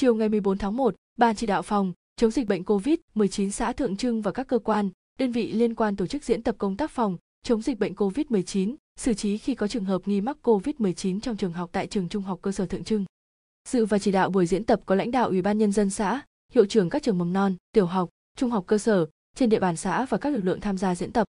Chiều ngày 14 tháng 1, Ban chỉ đạo phòng chống dịch bệnh COVID-19 xã Thượng Trưng và các cơ quan, đơn vị liên quan tổ chức diễn tập công tác phòng chống dịch bệnh COVID-19, xử trí khi có trường hợp nghi mắc COVID-19 trong trường học tại trường trung học cơ sở Thượng Trưng. Dự và chỉ đạo buổi diễn tập có lãnh đạo Ủy ban nhân dân xã, hiệu trưởng các trường mầm non, tiểu học, trung học cơ sở trên địa bàn xã và các lực lượng tham gia diễn tập.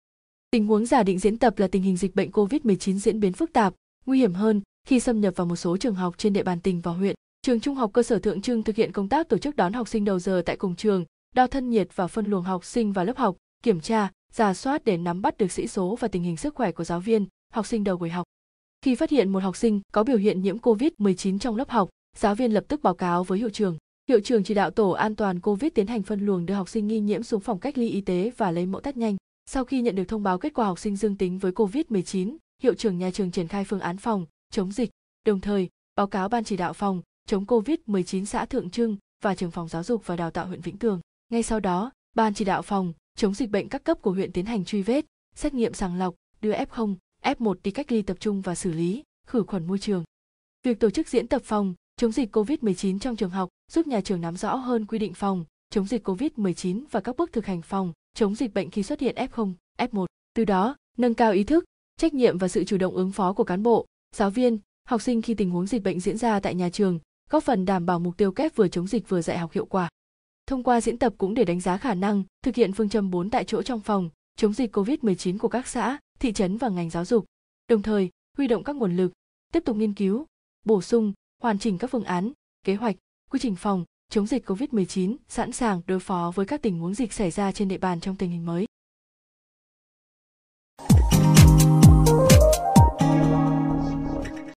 Tình huống giả định diễn tập là tình hình dịch bệnh COVID-19 diễn biến phức tạp, nguy hiểm hơn khi xâm nhập vào một số trường học trên địa bàn tỉnh và huyện. Trường Trung học cơ sở Thượng Trưng thực hiện công tác tổ chức đón học sinh đầu giờ tại cùng trường, đo thân nhiệt và phân luồng học sinh và lớp học, kiểm tra, giả soát để nắm bắt được sĩ số và tình hình sức khỏe của giáo viên, học sinh đầu buổi học. Khi phát hiện một học sinh có biểu hiện nhiễm COVID-19 trong lớp học, giáo viên lập tức báo cáo với hiệu trưởng. Hiệu trưởng chỉ đạo tổ an toàn COVID tiến hành phân luồng đưa học sinh nghi nhiễm xuống phòng cách ly y tế và lấy mẫu test nhanh. Sau khi nhận được thông báo kết quả học sinh dương tính với COVID-19, hiệu trưởng nhà trường triển khai phương án phòng, chống dịch, đồng thời báo cáo ban chỉ đạo phòng, chống COVID-19 xã Thượng Trưng và trường phòng giáo dục và đào tạo huyện Vĩnh Tường. Ngay sau đó, ban chỉ đạo phòng chống dịch bệnh các cấp của huyện tiến hành truy vết, xét nghiệm sàng lọc, đưa F0, F1 đi cách ly tập trung và xử lý, khử khuẩn môi trường. Việc tổ chức diễn tập phòng chống dịch COVID-19 trong trường học giúp nhà trường nắm rõ hơn quy định phòng chống dịch COVID-19 và các bước thực hành phòng chống dịch bệnh khi xuất hiện F0, F1. Từ đó, nâng cao ý thức, trách nhiệm và sự chủ động ứng phó của cán bộ, giáo viên, học sinh khi tình huống dịch bệnh diễn ra tại nhà trường, góp phần đảm bảo mục tiêu kép vừa chống dịch vừa dạy học hiệu quả. Thông qua diễn tập cũng để đánh giá khả năng thực hiện phương châm 4 tại chỗ trong phòng, chống dịch COVID-19 của các xã, thị trấn và ngành giáo dục. Đồng thời, huy động các nguồn lực, tiếp tục nghiên cứu, bổ sung, hoàn chỉnh các phương án, kế hoạch, quy trình phòng chống dịch COVID-19 sẵn sàng đối phó với các tình huống dịch xảy ra trên địa bàn trong tình hình mới.